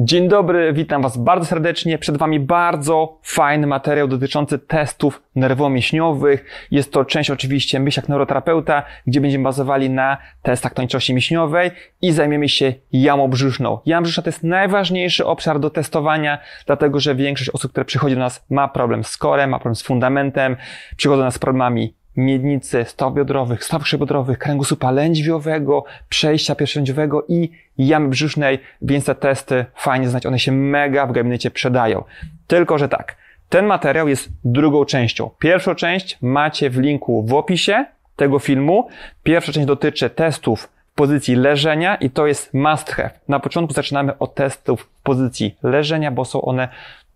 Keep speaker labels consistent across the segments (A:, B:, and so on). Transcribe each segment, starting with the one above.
A: Dzień dobry, witam Was bardzo serdecznie. Przed Wami bardzo fajny materiał dotyczący testów nerwomięśniowych. Jest to część oczywiście Myślak Neuroterapeuta, gdzie będziemy bazowali na testach tończości mięśniowej i zajmiemy się jamą brzuszną. Jama brzuszna to jest najważniejszy obszar do testowania, dlatego że większość osób, które przychodzi do nas ma problem z korem, ma problem z fundamentem, przychodzą do nas z problemami miednicy staw biodrowych, staw stawszybiodrowych, kręgosłupa lędźwiowego, przejścia pierścieniowego i jamy brzusznej, więc te testy fajnie znać, one się mega w gabinecie przydają. Tylko, że tak, ten materiał jest drugą częścią. Pierwszą część macie w linku w opisie tego filmu. Pierwsza część dotyczy testów w pozycji leżenia i to jest must have. Na początku zaczynamy od testów w pozycji leżenia, bo są one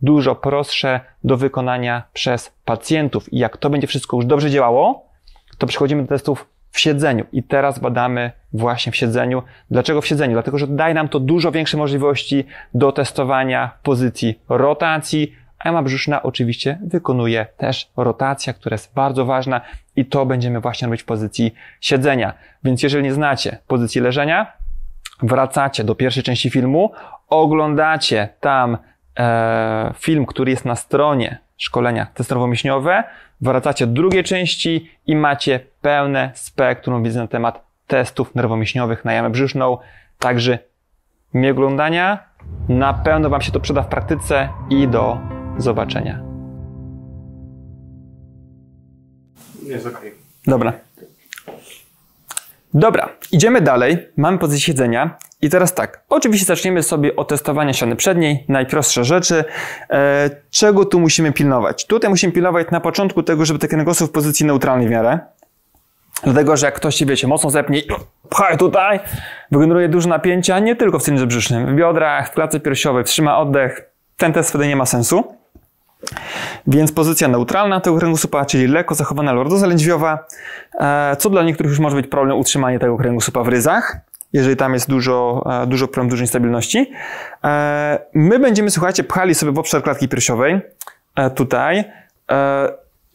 A: dużo prostsze do wykonania przez pacjentów. I jak to będzie wszystko już dobrze działało, to przechodzimy do testów w siedzeniu. I teraz badamy właśnie w siedzeniu. Dlaczego w siedzeniu? Dlatego, że daje nam to dużo większe możliwości do testowania pozycji rotacji. Ema brzuszna oczywiście wykonuje też rotacja, która jest bardzo ważna i to będziemy właśnie robić w pozycji siedzenia. Więc jeżeli nie znacie pozycji leżenia, wracacie do pierwszej części filmu, oglądacie tam e, film, który jest na stronie szkolenia testowo-mięśniowe, wracacie do drugiej części i macie pełne spektrum wiedzy na temat testów nerwomieśniowych na jamę brzuszną, także mi oglądania. Na pewno Wam się to przyda w praktyce i do zobaczenia. Jest Okay. Dobra. Dobra, idziemy dalej. Mamy pozycję siedzenia. I teraz tak, oczywiście zaczniemy sobie od testowania ściany przedniej, najprostsze rzeczy. E, czego tu musimy pilnować? Tutaj musimy pilnować na początku tego, żeby te kręgosłup w pozycji neutralnej w miarę. Dlatego, że jak ktoś się, wiecie, mocno zepnie i pchaj tutaj, wygeneruje dużo napięcia, nie tylko w cylindrze brzusznym, w biodrach, w klatce piersiowej, wstrzyma oddech. Ten test wtedy nie ma sensu. Więc pozycja neutralna tego kręgu supa, czyli lekko zachowana lordoza e, co dla niektórych już może być problem utrzymanie tego kręgu supa w ryzach, jeżeli tam jest dużo, e, dużo problemów, dużo niestabilności. E, my będziemy, słuchajcie, pchali sobie w obszar klatki piersiowej, tutaj,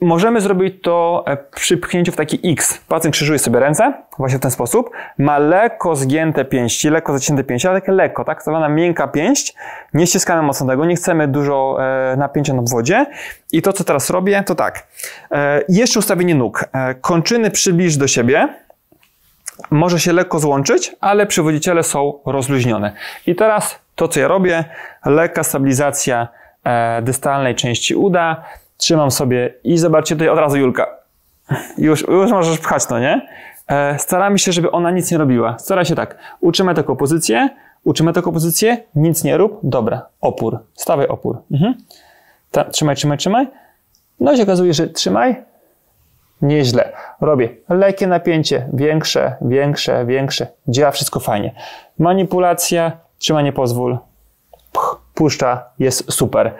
A: Możemy zrobić to e, przy pchnięciu w taki X. Pacjent krzyżuje sobie ręce, właśnie w ten sposób. Ma lekko zgięte pięści, lekko zacięte pięści, ale takie lekko, tak? Zwana miękka pięść. Nie ściskamy mocno tego, nie chcemy dużo e, napięcia na obwodzie. I to, co teraz robię, to tak. E, jeszcze ustawienie nóg. kończyny przybliż do siebie. Może się lekko złączyć, ale przywodziciele są rozluźnione. I teraz to, co ja robię, lekka stabilizacja dystalnej części uda Trzymam sobie i zobaczcie tutaj od razu Julka. Już, już możesz pchać to, nie? E, staramy się, żeby ona nic nie robiła. Stara się tak. Uczymy taką pozycję, uczymy taką pozycję, nic nie rób, dobra, opór. Stawaj opór. Mhm. Ta, trzymaj, trzymaj, trzymaj. No i się okazuje, że trzymaj, Nieźle. Robię lekkie napięcie, większe, większe, większe. Działa wszystko fajnie. Manipulacja, trzymanie pozwól, puszcza, jest super.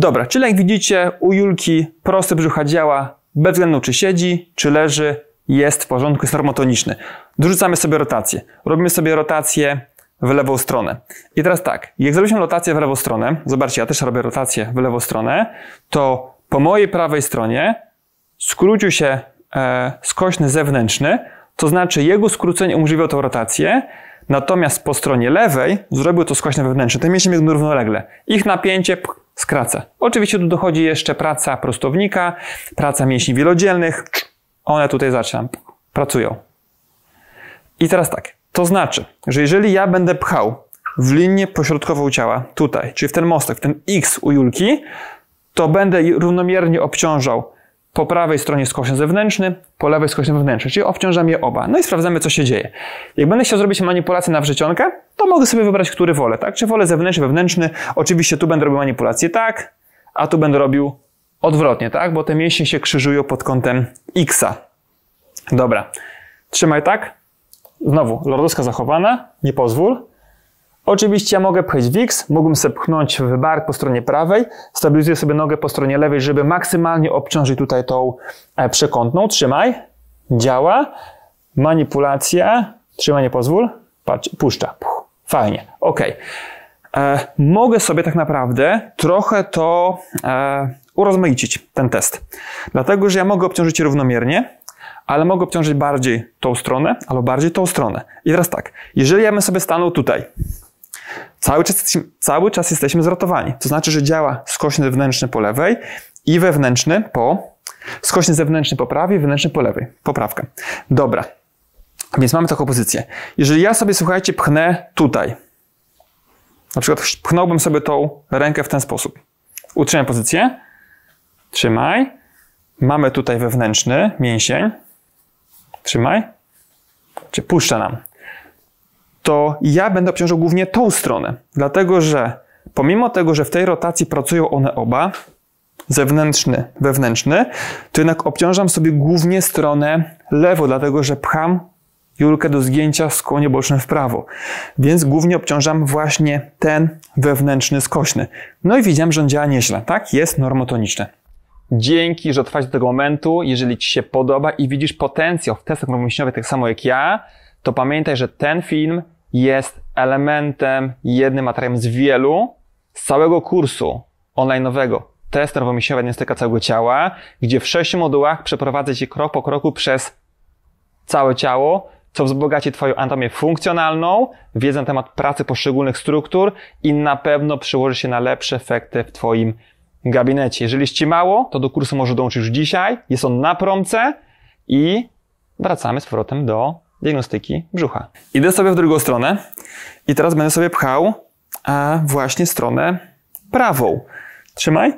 A: Dobra, czyli jak widzicie u Julki prosty brzucha działa bez względu czy siedzi, czy leży, jest w porządku, jest normotoniczny. Dorzucamy sobie rotację. Robimy sobie rotację w lewą stronę. I teraz tak, jak zrobiliśmy rotację w lewą stronę, zobaczcie, ja też robię rotację w lewą stronę, to po mojej prawej stronie skrócił się e, skośny zewnętrzny, to znaczy jego skrócenie umożliwiło tą rotację, Natomiast po stronie lewej zrobił to skośne wewnętrzne. Te mięśnie biegną równolegle. Ich napięcie skraca. Oczywiście tu dochodzi jeszcze praca prostownika, praca mięśni wielodzielnych. One tutaj zaczynam, pracują. I teraz tak, to znaczy, że jeżeli ja będę pchał w linię pośrodkową ciała, tutaj, czyli w ten mostek, w ten X u Julki, to będę równomiernie obciążał po prawej stronie skośny zewnętrzny, po lewej skośny wewnętrzny, czyli obciążam je oba. No i sprawdzamy, co się dzieje. Jak będę chciał zrobić manipulację na wrzecionkę, to mogę sobie wybrać, który wolę, tak? Czy wolę zewnętrzny, wewnętrzny. Oczywiście tu będę robił manipulację tak, a tu będę robił odwrotnie, tak? Bo te mięśnie się krzyżują pod kątem X-a. Dobra. Trzymaj tak. Znowu, lordoska zachowana, nie pozwól. Oczywiście ja mogę pchać X, mógłbym sobie pchnąć w bark po stronie prawej, stabilizuję sobie nogę po stronie lewej, żeby maksymalnie obciążyć tutaj tą e, przekątną. Trzymaj, działa, manipulacja, trzymanie pozwól, patrz, puszcza, fajnie, ok. E, mogę sobie tak naprawdę trochę to e, urozmaicić, ten test. Dlatego, że ja mogę obciążyć równomiernie, ale mogę obciążyć bardziej tą stronę albo bardziej tą stronę. I teraz tak, jeżeli ja bym sobie stanął tutaj, Cały czas, jesteśmy, cały czas jesteśmy zrotowani. To znaczy, że działa skośny zewnętrzny po lewej i wewnętrzny po... Skośny zewnętrzny po prawej, wewnętrzny po lewej. Poprawka. Dobra. Więc mamy taką pozycję. Jeżeli ja sobie, słuchajcie, pchnę tutaj, na przykład pchnąłbym sobie tą rękę w ten sposób. Utrzymaj pozycję. Trzymaj. Mamy tutaj wewnętrzny mięsień. Trzymaj. Czy puszcza nam to ja będę obciążał głównie tą stronę, dlatego że pomimo tego, że w tej rotacji pracują one oba, zewnętrzny, wewnętrzny, to jednak obciążam sobie głównie stronę lewą, dlatego że pcham Julkę do zgięcia w skłonie bocznym w prawo. Więc głównie obciążam właśnie ten wewnętrzny skośny. No i widziałem, że on działa nieźle, tak? Jest normotoniczne. Dzięki, że trwać do tego momentu. Jeżeli Ci się podoba i widzisz potencjał w testach mięśniowych tak samo jak ja, to pamiętaj, że ten film jest elementem, jednym materiałem z wielu z całego kursu online'owego test nerwomyślowy diagnostyka całego ciała, gdzie w sześciu modułach przeprowadzę Cię krok po kroku przez całe ciało, co wzbogaci Twoją anatomię funkcjonalną, wiedzę na temat pracy poszczególnych struktur i na pewno przyłoży się na lepsze efekty w Twoim gabinecie. Jeżeli jest Ci mało, to do kursu może dołączyć już dzisiaj. Jest on na promce i wracamy z powrotem do diagnostyki brzucha. Idę sobie w drugą stronę i teraz będę sobie pchał a właśnie stronę prawą. Trzymaj.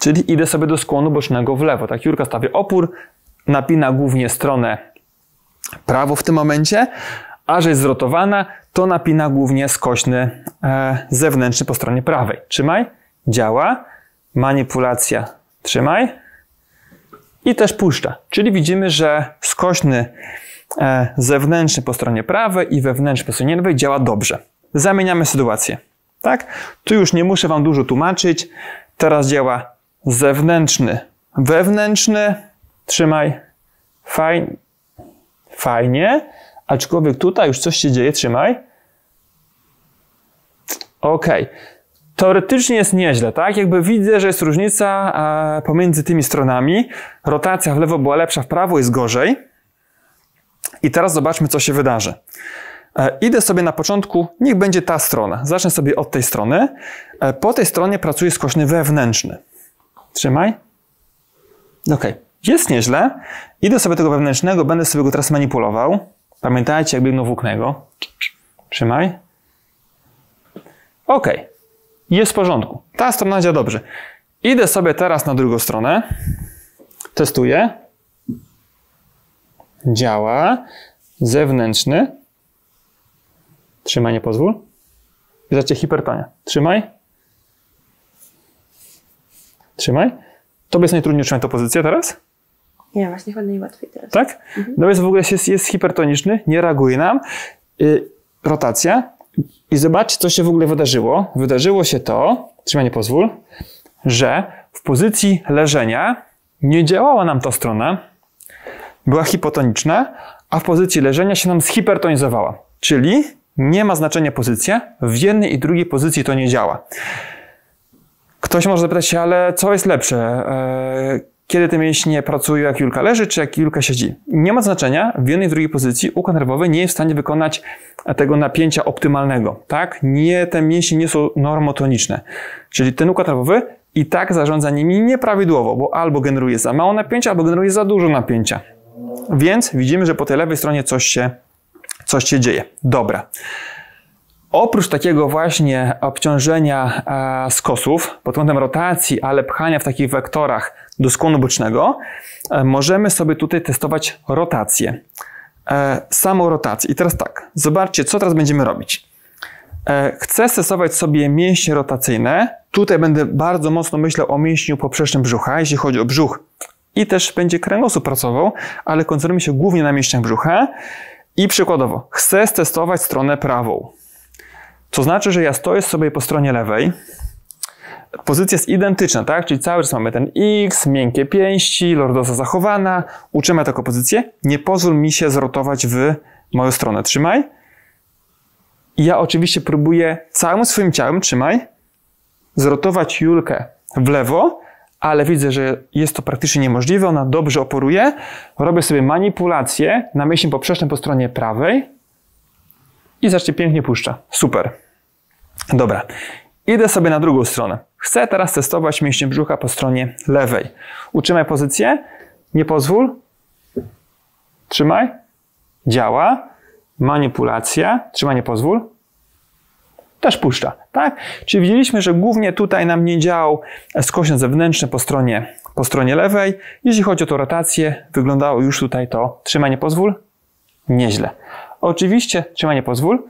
A: Czyli idę sobie do skłonu bocznego w lewo. Tak, Jurka stawia opór, napina głównie stronę prawą w tym momencie, a że jest zrotowana, to napina głównie skośny e, zewnętrzny po stronie prawej. Trzymaj, działa, manipulacja, trzymaj i też puszcza. Czyli widzimy, że skośny E, zewnętrzny po stronie prawej i wewnętrzny po stronie lewej działa dobrze. Zamieniamy sytuację. Tak? Tu już nie muszę Wam dużo tłumaczyć. Teraz działa zewnętrzny, wewnętrzny. Trzymaj. Fajn, fajnie. Aczkolwiek tutaj już coś się dzieje. Trzymaj. Ok. Teoretycznie jest nieźle, tak? Jakby widzę, że jest różnica e, pomiędzy tymi stronami. Rotacja w lewo była lepsza, w prawo jest gorzej. I teraz zobaczmy, co się wydarzy. E, idę sobie na początku, niech będzie ta strona. Zacznę sobie od tej strony. E, po tej stronie pracuje skośny wewnętrzny. Trzymaj. Ok. Jest nieźle. Idę sobie tego wewnętrznego, będę sobie go teraz manipulował. Pamiętajcie, jak biegną włóknego. Trzymaj. Ok. Jest w porządku. Ta strona działa dobrze. Idę sobie teraz na drugą stronę. Testuję działa, zewnętrzny, trzymaj, nie pozwól, Widzicie hipertonia, trzymaj, trzymaj. Tobie jest najtrudniej utrzymać tę pozycję teraz? Nie, właśnie chyba najłatwiej teraz. Tak? Mhm. No więc w ogóle jest, jest hipertoniczny, nie reaguje nam. Y, rotacja. I zobaczcie, co się w ogóle wydarzyło. Wydarzyło się to, trzymaj, nie pozwól, że w pozycji leżenia nie działała nam ta strona, była hipotoniczna, a w pozycji leżenia się nam zhipertonizowała. Czyli nie ma znaczenia pozycja, w jednej i drugiej pozycji to nie działa. Ktoś może zapytać się, ale co jest lepsze? E, kiedy te mięśnie pracują, jak Julka leży, czy jak Julka siedzi? Nie ma znaczenia, w jednej i drugiej pozycji układ nerwowy nie jest w stanie wykonać tego napięcia optymalnego, tak? Nie, te mięśnie nie są normotoniczne. Czyli ten układ nerwowy i tak zarządza nimi nieprawidłowo, bo albo generuje za mało napięcia, albo generuje za dużo napięcia więc widzimy, że po tej lewej stronie coś się, coś się dzieje. Dobra. Oprócz takiego właśnie obciążenia e, skosów pod kątem rotacji, ale pchania w takich wektorach do skłonu bocznego, e, możemy sobie tutaj testować rotację. E, samą rotację. I teraz tak, zobaczcie, co teraz będziemy robić. Chcę stosować sobie mięśnie rotacyjne. Tutaj będę bardzo mocno myślał o mięśniu poprzecznym brzucha. Jeśli chodzi o brzuch, i też będzie kręgosłup pracował, ale koncentrujemy się głównie na mięśniach brzucha. I przykładowo, chcę testować stronę prawą. Co znaczy, że ja stoję sobie po stronie lewej. Pozycja jest identyczna, tak? Czyli cały czas mamy ten X, miękkie pięści, lordoza zachowana. Uczymy taką pozycję. Nie pozwól mi się zrotować w moją stronę. Trzymaj. I ja oczywiście próbuję całym swoim ciałem, trzymaj, zrotować Julkę w lewo, ale widzę, że jest to praktycznie niemożliwe, ona dobrze oporuje. Robię sobie manipulację na mięśnie poprzecznym po stronie prawej i zacznie pięknie puszcza. Super. Dobra. Idę sobie na drugą stronę. Chcę teraz testować mięśnie brzucha po stronie lewej. Utrzymaj pozycję, nie pozwól. Trzymaj. Działa. Manipulacja. Trzymaj, nie pozwól też puszcza, tak? Czyli widzieliśmy, że głównie tutaj nam nie działał skośne zewnętrzne po stronie, po stronie lewej. Jeśli chodzi o tą rotację, wyglądało już tutaj to trzymanie pozwól nieźle. Oczywiście trzymanie pozwól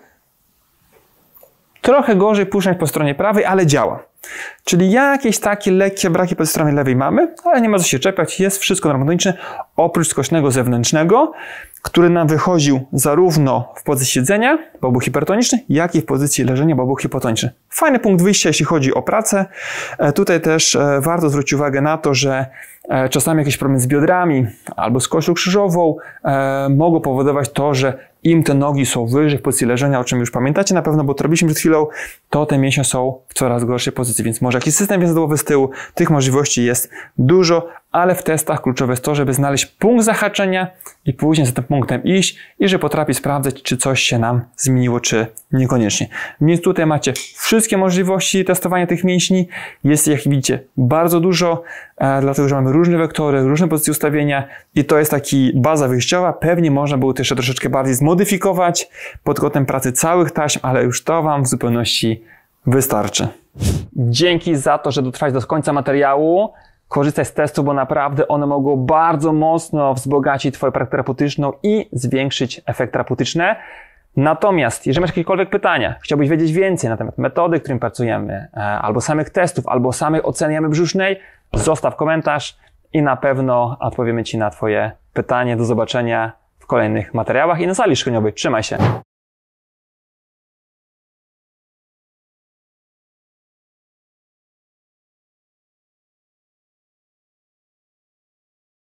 A: trochę gorzej puszczać po stronie prawej, ale działa. Czyli jakieś takie lekkie braki po stronie lewej mamy, ale nie ma co się czepiać, jest wszystko harmoniczne, oprócz skośnego zewnętrznego który nam wychodził zarówno w pozycji siedzenia, bo był hipertoniczny, jak i w pozycji leżenia, bo był hipotoniczny. Fajny punkt wyjścia, jeśli chodzi o pracę. E, tutaj też e, warto zwrócić uwagę na to, że E, czasami jakiś problem z biodrami albo z kością krzyżową e, mogą powodować to, że im te nogi są wyżej w pozycji leżenia, o czym już pamiętacie na pewno, bo to robiliśmy przed chwilą, to te mięśnie są w coraz gorszej pozycji, więc może jakiś system więzadłowy z tyłu, tych możliwości jest dużo, ale w testach kluczowe jest to, żeby znaleźć punkt zahaczenia i później za tym punktem iść i że potrafi sprawdzać, czy coś się nam zmieniło, czy niekoniecznie. Więc tutaj macie wszystkie możliwości testowania tych mięśni, jest ich, jak widzicie bardzo dużo, E, dlatego że mamy różne wektory, różne pozycje ustawienia i to jest taki baza wyjściowa. Pewnie można było to jeszcze troszeczkę bardziej zmodyfikować pod kątem pracy całych taśm, ale już to Wam w zupełności wystarczy. Dzięki za to, że dotrwałeś do końca materiału. Korzystaj z testu, bo naprawdę one mogą bardzo mocno wzbogacić Twoją praktykę terapeutyczną i zwiększyć efekt terapeutyczny. Natomiast, jeżeli masz jakiekolwiek pytania, chciałbyś wiedzieć więcej na temat metody, którym pracujemy, e, albo samych testów, albo samej oceniamy jamy brzusznej, zostaw komentarz i na pewno odpowiemy Ci na Twoje pytanie. Do zobaczenia w kolejnych materiałach i na sali szkoleniowej. Trzymaj się!